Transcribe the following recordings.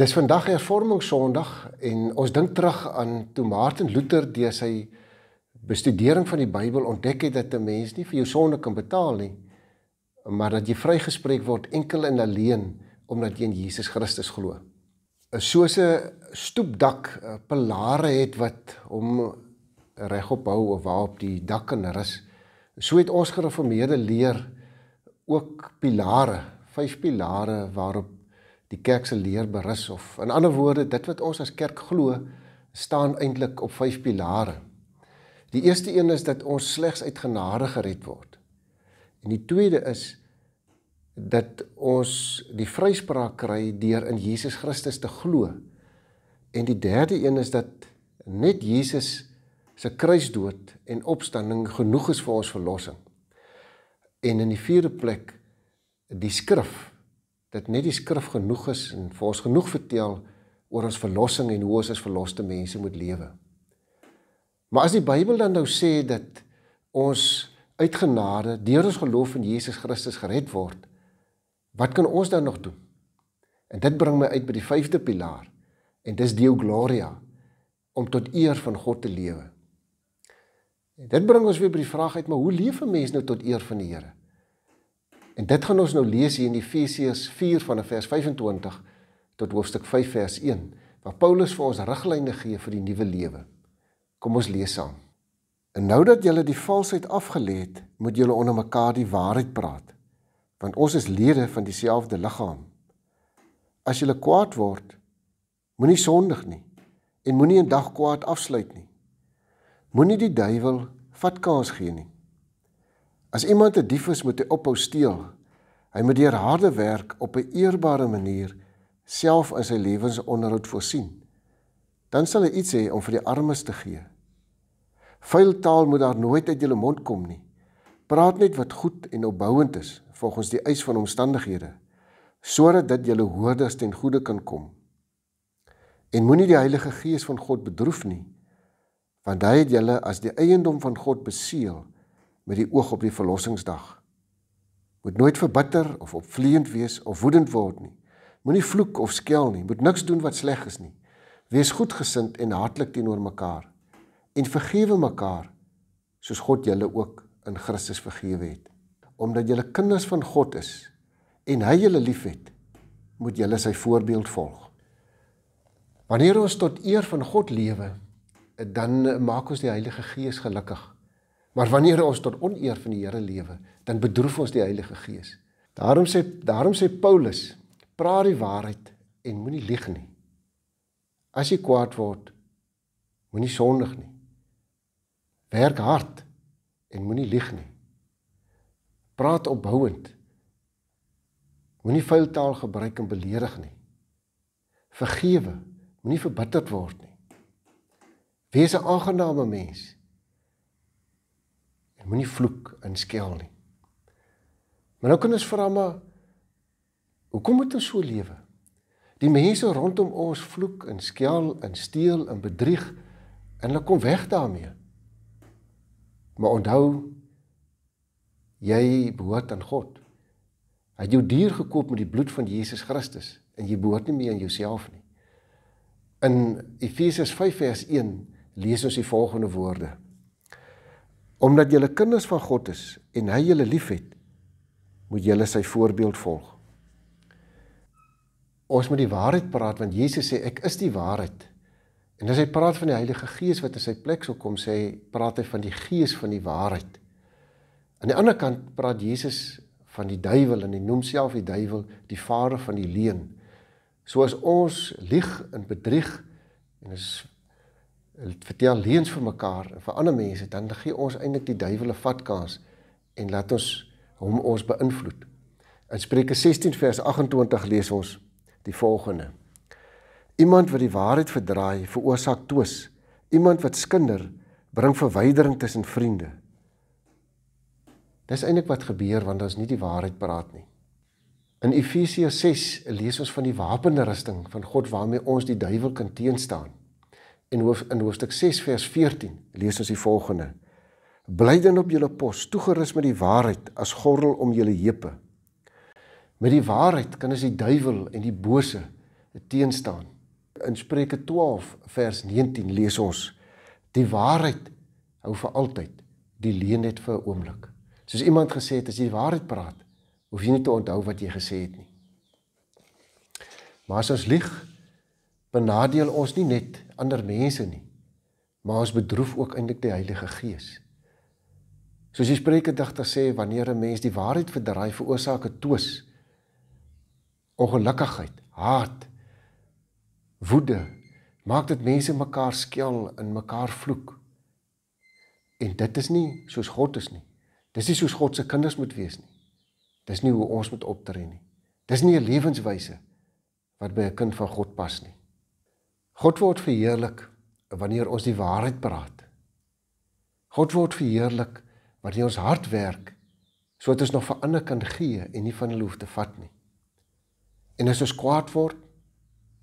Dis vandag Hervorming Sondag en ons dink terug aan toe Martin Luther deur sy bestudering van die Bybel ontdek het dat 'n mens nie vir jou sonde kan betaal nie, maar dat jy vrygespreek word enkel en alleen omdat jy in Jesus Christus glo. Soos 'n stoepdak eh, pilare het wat hom regop hou of waarop die dak kan rus, so het ons gereformeerde leer ook pilare, vyf pilare waarop die kerk se leer berus of in ander woorde dit wat ons as kerk glo staan eintlik op vyf pilare. Die eerste een is dat ons slegs uit genade gered word. En die tweede is dat ons die vryspraak kry deur in Jesus Christus te glo. En die derde een is dat net Jesus se kruisdood en opstanding genoeg is vir ons verlossing. En in die vierde plek die skrif dat net die skrif genoeg is en vir ons genoeg vertel oor ons verlossing en hoe ons as verloste mense moet lewe. Maar as die Bybel dan nou sê dat ons uit genade deur ons geloof in Jesus Christus gered word, wat kan ons dan nog doen? En dit bring my uit by die vyfde pilaar en dis die gloria om tot eer van God te lewe. En dit bring ons weer by die vraag uit, maar hoe leef 'n mens nou tot eer van die Here? En dit gaan ons nou lees hier in Efesiërs 4 vanaf vers 25 tot hoofstuk 5 vers 1, waar Paulus vir ons riglyne gee vir die nuwe lewe. Kom ons lees aan. En nou dat julle die valsheid afgelê het, moet julle onder mekaar die waarheid praat, want ons is lede van dieselfde liggaam. As julle kwaad word, moenie sondig nie en moenie 'n dag kwaad afsluit nie. Moenie die duiwel vat kans gee nie. As iemand 'n dief is, moet hy ophou steel. Hy moet deur harde werk op 'n eerbare manier self aan sy lewensonderhoud voorsien. Dan sal hy iets hê om vir die armes te gee. Vuil taal moet daar nooit uit jou mond kom nie. Praat net wat goed en opbouend is volgens die eis van omstandighede, sodat dit julle hoorders ten goeie kan kom. En moenie die Heilige Gees van God bedroef nie, want hy het julle as die eiendom van God beseël met die oog op die verlossingsdag. Moet nooit verbitter of opvleiend wees of woedend word nie. Moenie vloek of skel nie. Moet niks doen wat sleg is nie. Wees goedgesind en hartlik teenoor mekaar en vergewe mekaar soos God julle ook in Christus vergewe het. Omdat julle kinders van God is en hy julle liefhet, moet julle sy voorbeeld volg. Wanneer ons tot eer van God lewe, dan maak ons die Heilige Gees gelukkig. Maar wanneer ons tot oneer van die Here lewe, dan bedroef ons die Heilige Gees. Daarom sê daarom sê Paulus, praat die waarheid en moenie lieg nie. As jy kwaad word, moenie sondig nie. Werk hard en moenie lieg nie. Praat opbouend. Moenie vuil taal gebruik en beledig nie. Vergewe, moenie verbitterd word nie. Wees 'n aangename mens. En moenie vloek en skel nie. Maar nou kan ons vra maar hoekom moet ons so lewe? Die mense rondom ons vloek en skel en steel en bedrieg en hulle kom weg daarmee. Maar onthou jy behoort aan God. Hy het jou dier gekoop met die bloed van Jesus Christus en jy behoort nie meer aan jouself nie. In Efesiërs 5 vers 1 lees ons die volgende woorde: Omdat julle kinders van God is en hy julle liefhet, moet julle sy voorbeeld volg. Ons moet die waarheid praat want Jesus sê ek is die waarheid. En as hy praat van die Heilige Gees wat in sy plek sou kom, sê hy praat hy van die Gees van die waarheid. Aan die ander kant praat Jesus van die duiwel en hy noem self die duiwel die vader van die leuen. So as ons lieg en bedrieg en as vertel leuns vir mekaar en vir ander mense, dan gee ons eintlik die duiwel 'n vatkans en laat ons hom ons beïnvloed. In Spreuke 16 vers 28 lees ons die volgende: Iemand wat die waarheid verdraai, veroorsaak twis. Iemand wat skinder, bring verwydering tussen vriende. Dis eintlik wat gebeur wanneer ons nie die waarheid praat nie. In Efesië 6 lees ons van die wapenrusting van God waarmee ons die duiwel kan teenstaan. En hoof, in hoofstuk 6 vers 14 lees ons die volgende: Bly dan op julle pos, toegerus met die waarheid as gordel om julle heupe. Met die waarheid kan as die duiwel en die bose teenstaan. In Spreuke 12 vers 19 lees ons: Die waarheid hou vir altyd, die leuen net vir 'n oomblik. Soos iemand gesê het, as jy die waarheid praat, hoef jy nie te onthou wat jy gesê het nie. Maar as ons lieg, benadeel ons nie net ander mense nie, maar ons bedroef ook eintlik die Heilige Gees. Soos die Spreuke digter sê, wanneer 'n mens die waarheid verdraai, veroorsaak dit twis, ongelukkigheid, haat, woede, maak dit mense mekaar skel en mekaar vloek. En dit is nie soos God is nie. Dis nie soos God se kinders moet wees nie. Dis nie hoe ons moet optree nie. Dis nie 'n lewenswyse wat by 'n kind van God pas nie. God word verheerlik wanneer ons die waarheid praat. God word verheerlik wanneer ons hard werk sodat ons nog vir ander kan gee en nie van hulle hoef te vat nie. En as ons kwaad word,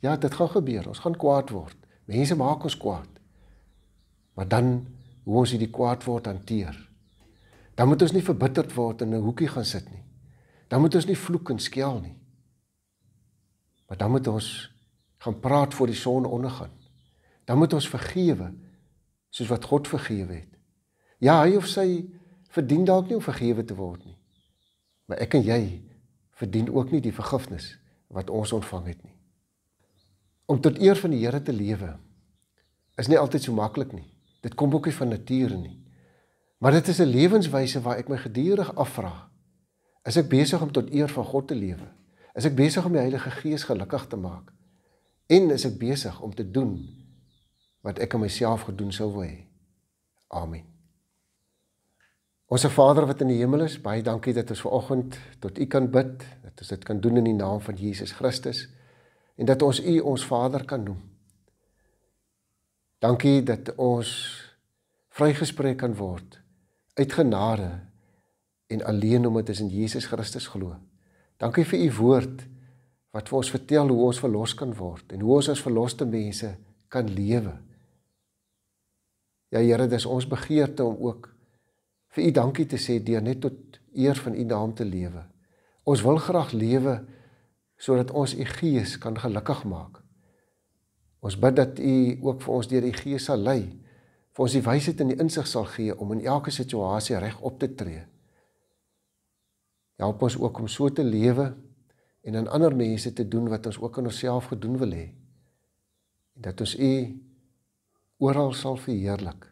ja, dit gaan gebeur. Ons gaan kwaad word. Mense maak ons kwaad. Maar dan hoe ons hierdie kwaad word hanteer. Dan moet ons nie verbitterd word en in 'n hoekie gaan sit nie. Dan moet ons nie vloek en skel nie. Maar dan moet ons gaan praat voor die son ondergaan. Dan moet ons vergewe soos wat God vergewe het. Ja, hy of sy verdien dalk nie om vergewe te word nie. Maar ek en jy verdien ook nie die vergifnis wat ons ontvang het nie. Om tot eer van die Here te lewe is nie altyd so maklik nie. Dit kom ook nie van nature nie. Maar dit is 'n lewenswyse waar ek my gedurig afvra: Is ek besig om tot eer van God te lewe? Is ek besig om die Heilige Gees gelukkig te maak? en is ek besig om te doen wat ek aan myself gedoen sou wou hê. Amen. Onse Vader wat in die hemel is, baie dankie dat ons vanoggend tot U kan bid, dat ons dit kan doen in die naam van Jesus Christus en dat ons U ons Vader kan noem. Dankie dat ons vrygespreek kan word uit genade en alleen omdat ons in Jesus Christus glo. Dankie vir U woord wat vir ons vertel hoe ons verlos kan word en hoe ons as verloste mense kan lewe. Ja Here, dis ons begeerte om ook vir U dankie te sê deur net tot eer van U naam te lewe. Ons wil graag lewe sodat ons U Gees kan gelukkig maak. Ons bid dat U ook vir ons deur die Gees sal lei, vir ons die wysheid en die insig sal gee om in elke situasie reg op te tree. Help ons ook om so te lewe en aan ander mense te doen wat ons ook aan onsself gedoen wil hê. En dat ons U oral sal verheerlik.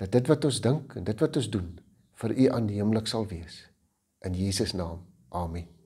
Dat dit wat ons dink en dit wat ons doen vir U aanneemlik sal wees. In Jesus naam. Amen.